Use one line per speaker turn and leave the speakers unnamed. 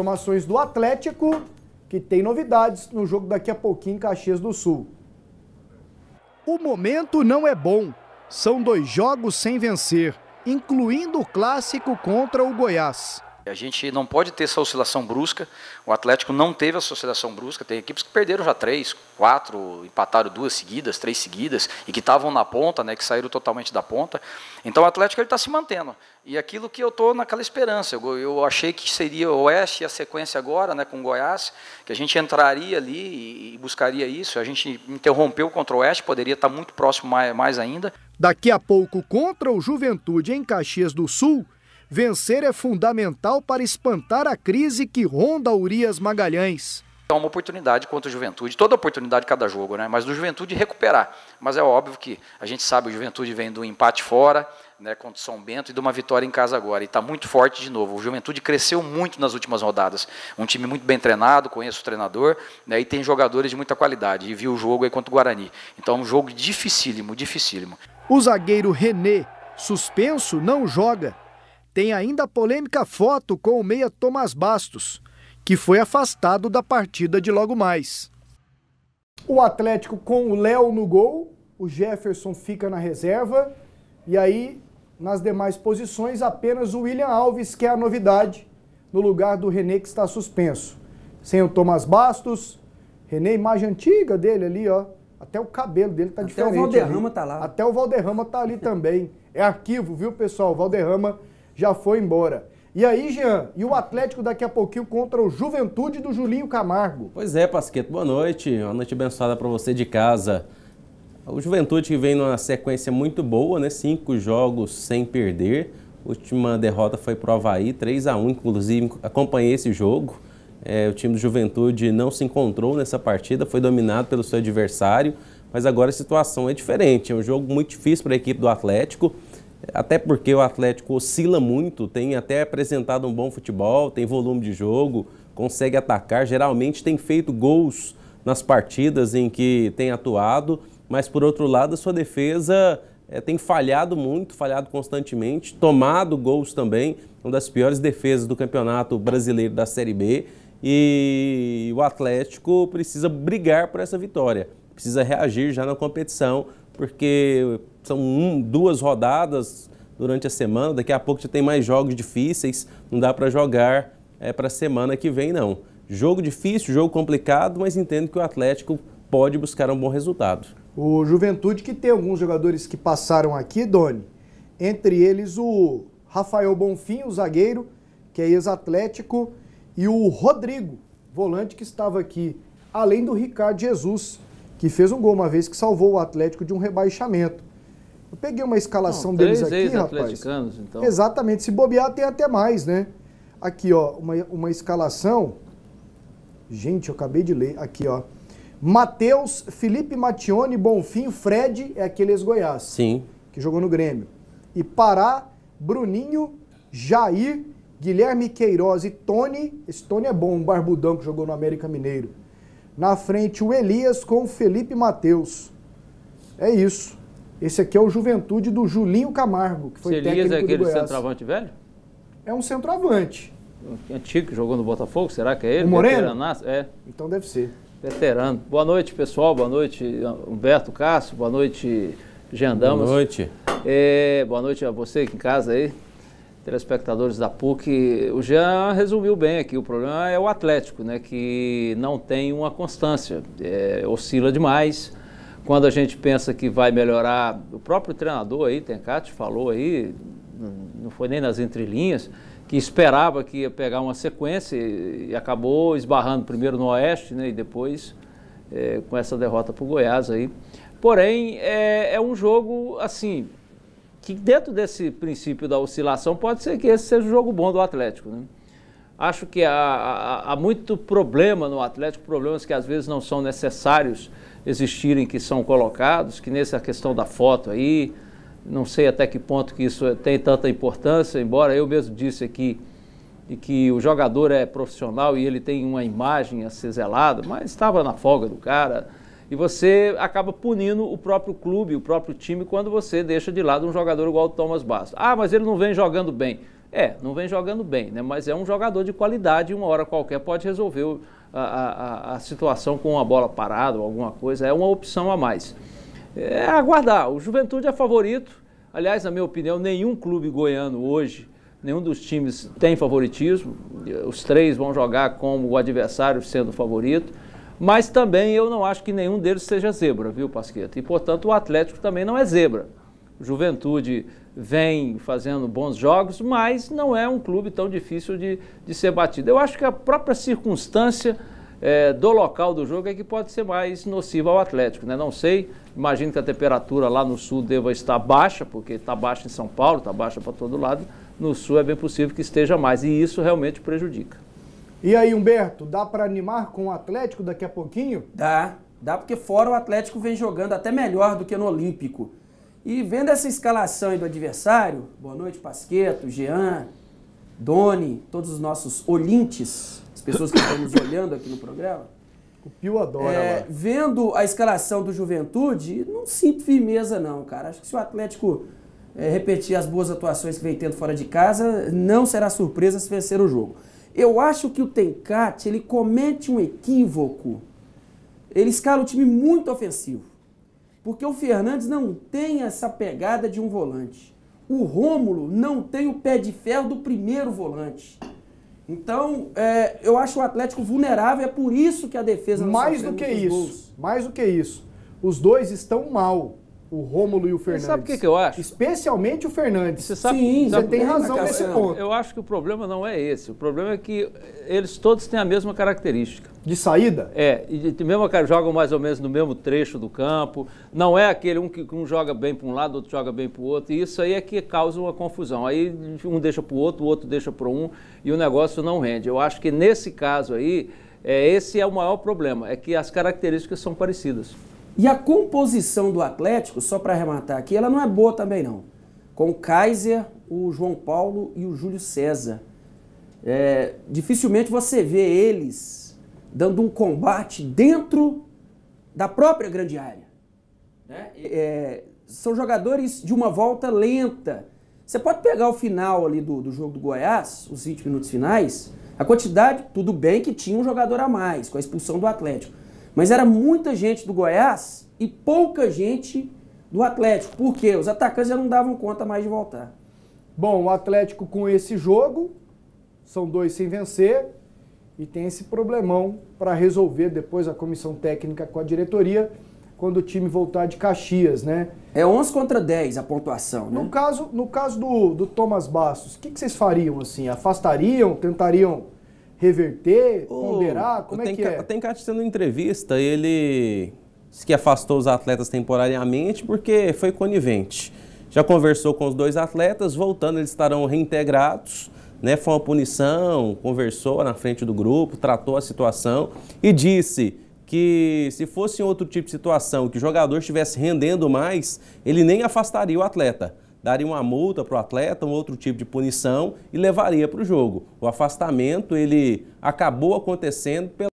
Informações do Atlético, que tem novidades no jogo daqui a pouquinho em Caxias do Sul. O momento não é bom. São dois jogos sem vencer, incluindo o clássico contra o Goiás.
A gente não pode ter essa oscilação brusca. O Atlético não teve essa oscilação brusca. Tem equipes que perderam já três, quatro, empataram duas seguidas, três seguidas, e que estavam na ponta, né, que saíram totalmente da ponta. Então o Atlético está se mantendo. E aquilo que eu estou naquela esperança. Eu, eu, achei que seria o Oeste e a sequência agora, né, com o Goiás, que a gente entraria ali e, e buscaria isso. A gente interrompeu contra o Oeste, poderia estar tá muito próximo mais, mais ainda.
Daqui a pouco, contra o Juventude em Caxias do Sul vencer é fundamental para espantar a crise que ronda Urias Magalhães.
É uma oportunidade contra o Juventude, toda oportunidade cada jogo, né? mas do Juventude recuperar. Mas é óbvio que a gente sabe o Juventude vem do empate fora, né, contra o São Bento e de uma vitória em casa agora. E está muito forte de novo. O Juventude cresceu muito nas últimas rodadas. Um time muito bem treinado, conheço o treinador, né, e tem jogadores de muita qualidade. E viu o jogo aí contra o Guarani. Então é um jogo dificílimo, dificílimo.
O zagueiro René, suspenso, não joga tem ainda a polêmica foto com o meia Thomas Bastos, que foi afastado da partida de logo mais. O Atlético com o Léo no gol, o Jefferson fica na reserva e aí nas demais posições apenas o William Alves que é a novidade no lugar do René que está suspenso. Sem o Thomas Bastos, René imagem antiga dele ali, ó, até o cabelo dele tá Até diferente. Até o Valderrama ali. tá lá. Até o Valderrama tá ali também. É arquivo, viu, pessoal? Valderrama já foi embora. E aí, Jean, e o Atlético daqui a pouquinho contra o Juventude do Julinho Camargo.
Pois é, Pasqueto, boa noite. Uma noite abençoada para você de casa. O Juventude que vem numa sequência muito boa, né? Cinco jogos sem perder. Última derrota foi pro Havaí, 3 a 1 inclusive acompanhei esse jogo. É, o time do Juventude não se encontrou nessa partida, foi dominado pelo seu adversário, mas agora a situação é diferente. É um jogo muito difícil para a equipe do Atlético até porque o Atlético oscila muito, tem até apresentado um bom futebol, tem volume de jogo, consegue atacar, geralmente tem feito gols nas partidas em que tem atuado, mas por outro lado a sua defesa é, tem falhado muito, falhado constantemente, tomado gols também, uma das piores defesas do Campeonato Brasileiro da Série B e o Atlético precisa brigar por essa vitória, precisa reagir já na competição porque são um, duas rodadas durante a semana, daqui a pouco já tem mais jogos difíceis, não dá para jogar é, para a semana que vem, não. Jogo difícil, jogo complicado, mas entendo que o Atlético pode buscar um bom resultado.
O Juventude que tem alguns jogadores que passaram aqui, Doni, entre eles o Rafael Bonfim, o zagueiro, que é ex-atlético, e o Rodrigo, volante que estava aqui, além do Ricardo Jesus, que fez um gol uma vez que salvou o Atlético de um rebaixamento. Eu peguei uma escalação Não, deles aqui, rapaz. Então. Exatamente, se bobear tem até mais, né? Aqui, ó, uma, uma escalação. Gente, eu acabei de ler aqui, ó. Matheus, Felipe Matione, Bonfim, Fred é aquele ex-Goiás. Sim. Que jogou no Grêmio. E Pará, Bruninho, Jair, Guilherme Queiroz e Tony. Esse Tony é bom, um barbudão que jogou no América Mineiro. Na frente, o Elias com o Felipe Matheus. É isso. Esse aqui é o Juventude do Julinho Camargo, que foi Elias técnico Elias é aquele centroavante velho? É um centroavante.
Antigo que jogou no Botafogo, será que é ele? O Moreno? É. Então deve ser. Veterano. Boa noite, pessoal. Boa noite, Humberto Cássio. Boa noite, Gendamos. Boa noite. É, boa noite a você que em casa aí telespectadores da PUC, o Jean resumiu bem aqui, o problema é o Atlético, né, que não tem uma constância, é, oscila demais. Quando a gente pensa que vai melhorar, o próprio treinador aí, Tencati, falou aí, não foi nem nas entrelinhas, que esperava que ia pegar uma sequência e acabou esbarrando primeiro no Oeste né, e depois é, com essa derrota para o Goiás aí. Porém, é, é um jogo assim, que dentro desse princípio da oscilação pode ser que esse seja o jogo bom do Atlético. Né? Acho que há, há, há, muito problema no Atlético, problemas que às vezes não são necessários existirem, que são colocados, que nessa questão da foto aí, não sei até que ponto que isso tem tanta importância, embora eu mesmo disse aqui e que o jogador é profissional e ele tem uma imagem a ser zelada, mas estava na folga do cara, e você acaba punindo o próprio clube, o próprio time, quando você deixa de lado um jogador igual o Thomas Bastos. Ah, mas ele não vem jogando bem. É, não vem jogando bem, né? mas é um jogador de qualidade e uma hora qualquer pode resolver a, a, a situação com uma bola parada ou alguma coisa. É uma opção a mais. É aguardar. O Juventude é favorito. Aliás, na minha opinião, nenhum clube goiano hoje nenhum dos times tem favoritismo. Os três vão jogar como o adversário sendo favorito mas também eu não acho que nenhum deles seja zebra, viu, Pasqueta? E, portanto, o Atlético também não é zebra. Juventude vem fazendo bons jogos, mas não é um clube tão difícil de, de ser batido. Eu acho que a própria circunstância é, do local do jogo é que pode ser mais nociva ao Atlético, né? Não sei, imagino que a temperatura lá no sul deva estar baixa, porque está baixa em São Paulo, está baixa para todo lado. No sul é bem possível que esteja mais, e isso realmente prejudica.
E
aí, Humberto, dá para animar com o Atlético daqui a pouquinho? Dá, dá porque fora o Atlético vem jogando até melhor do que no Olímpico. E vendo essa escalação aí do adversário, boa noite Pasqueto, Jean, Doni, todos os nossos olintes, as pessoas que estão nos olhando aqui no programa. O Pio adora. É, vendo a escalação do Juventude, não sinto firmeza não, cara. Acho que se o Atlético é, repetir as boas atuações que vem tendo fora de casa, não será surpresa se vencer o jogo. Eu acho que o Tencate, ele comete um equívoco. Ele escala o time muito ofensivo. Porque o Fernandes não tem essa pegada de um volante. O Rômulo não tem o pé de ferro do primeiro volante. Então, é, eu acho o Atlético vulnerável, é por isso que a defesa
não Mais do que isso, gols.
mais do que isso.
Os dois estão mal o Rômulo e o Fernandes. Você sabe o que, que, eu acho? Especialmente o Fernandes. Você sabe, Sim, sabe, você tem razão cara, nesse assim, ponto.
Eu acho que o problema não é esse. O problema é que eles todos têm a mesma característica. De saída? É, e de, mesmo jogam mais ou menos no mesmo trecho do campo. Não é aquele um que um joga bem para um lado, outro joga bem para o outro. E isso aí é que causa uma confusão. Aí um deixa para o outro, o outro deixa para um e o negócio não rende. Eu acho que nesse caso aí, é, esse é o maior problema, é que as características são parecidas.
E a composição do Atlético, só para arrematar aqui, ela não é boa também não. Com o Kaiser, o João Paulo e o Júlio César. É, dificilmente você vê eles dando um combate dentro da própria grande área. Né? É, são jogadores de uma volta lenta. Você pode pegar o final ali do, do jogo do Goiás, os 20 minutos finais, a quantidade, tudo bem que tinha um jogador a mais, com a expulsão do Atlético. Mas era muita gente do Goiás e pouca gente do Atlético, porque os atacantes já não davam conta mais de voltar.
Bom, o Atlético com esse jogo, são dois sem vencer, e tem esse problemão para resolver depois a comissão técnica com a diretoria quando o time voltar de Caxias, né? É 11 contra 10 a pontuação, né? No caso, no caso do, do Thomas Bastos, o que, que vocês fariam assim? Afastariam? Tentariam reverter, Ô, ponderar? Como é que é?
Tem Cate tendo entrevista, ele disse que afastou os atletas temporariamente porque foi conivente. Já conversou com os dois atletas, voltando eles estarão reintegrados. Né, foi uma punição, conversou na frente do grupo, tratou a situação e disse que se fosse outro tipo de situação, que o jogador estivesse rendendo mais, ele nem afastaria o atleta daria uma multa para o atleta, um outro tipo de punição e levaria para o jogo. O afastamento ele acabou acontecendo pela